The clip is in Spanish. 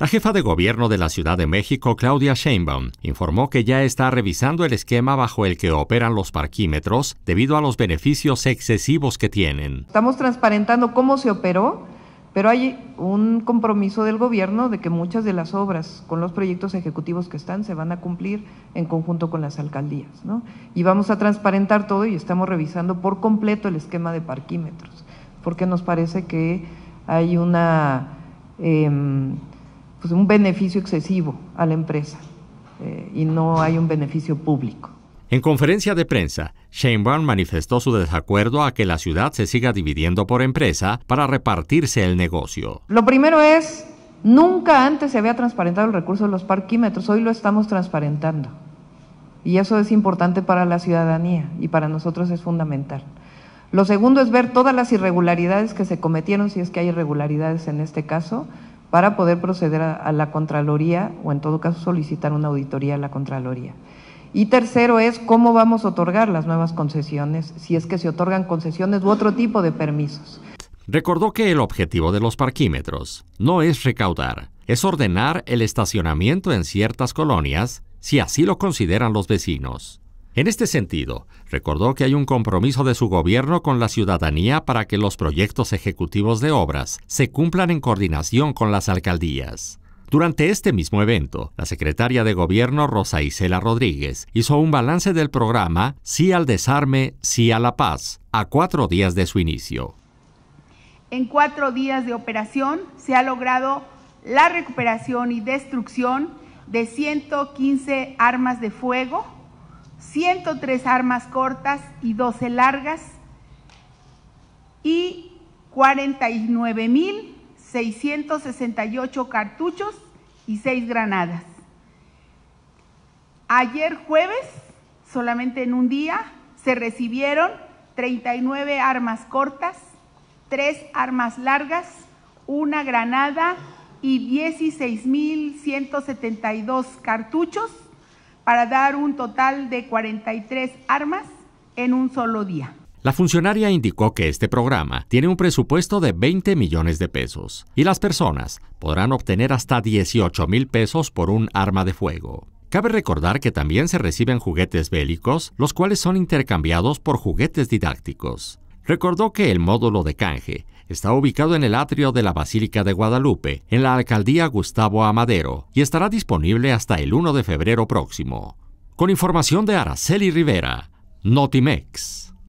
La jefa de gobierno de la Ciudad de México, Claudia Sheinbaum, informó que ya está revisando el esquema bajo el que operan los parquímetros debido a los beneficios excesivos que tienen. Estamos transparentando cómo se operó, pero hay un compromiso del gobierno de que muchas de las obras con los proyectos ejecutivos que están se van a cumplir en conjunto con las alcaldías. ¿no? Y vamos a transparentar todo y estamos revisando por completo el esquema de parquímetros, porque nos parece que hay una... Em, pues, un beneficio excesivo a la empresa eh, y no hay un beneficio público. En conferencia de prensa, Shane Brown manifestó su desacuerdo a que la ciudad se siga dividiendo por empresa para repartirse el negocio. Lo primero es, nunca antes se había transparentado el recurso de los parquímetros, hoy lo estamos transparentando. Y eso es importante para la ciudadanía y para nosotros es fundamental. Lo segundo es ver todas las irregularidades que se cometieron, si es que hay irregularidades en este caso, para poder proceder a, la Contraloría o en todo caso solicitar una auditoría a la Contraloría. Y tercero es cómo vamos a otorgar las nuevas concesiones, si es que se otorgan concesiones u otro tipo de permisos. Recordó que el objetivo de los parquímetros no es recaudar, es ordenar el estacionamiento en ciertas colonias, si así lo consideran los vecinos. En este sentido, recordó que hay un compromiso de su gobierno con la ciudadanía para que los proyectos ejecutivos de obras se cumplan en coordinación con las alcaldías. Durante este mismo evento, la secretaria de Gobierno Rosa Isela Rodríguez hizo un balance del programa Sí al desarme, sí a la paz, a cuatro días de su inicio. En cuatro días de operación se ha logrado la recuperación y destrucción de 115 armas de fuego, 103 armas cortas y 12 largas y 49.668 cartuchos y 6 granadas. Ayer jueves, solamente en un día, se recibieron 39 armas cortas, 3 armas largas, una granada y 16.172 cartuchos para dar un total de 43 armas en un solo día. La funcionaria indicó que este programa tiene un presupuesto de 20 millones de pesos y las personas podrán obtener hasta 18 mil pesos por un arma de fuego. Cabe recordar que también se reciben juguetes bélicos, los cuales son intercambiados por juguetes didácticos. Recordó que el módulo de canje está ubicado en el atrio de la Basílica de Guadalupe, en la alcaldía Gustavo Amadero, y estará disponible hasta el 1 de febrero próximo. Con información de Araceli Rivera, Notimex.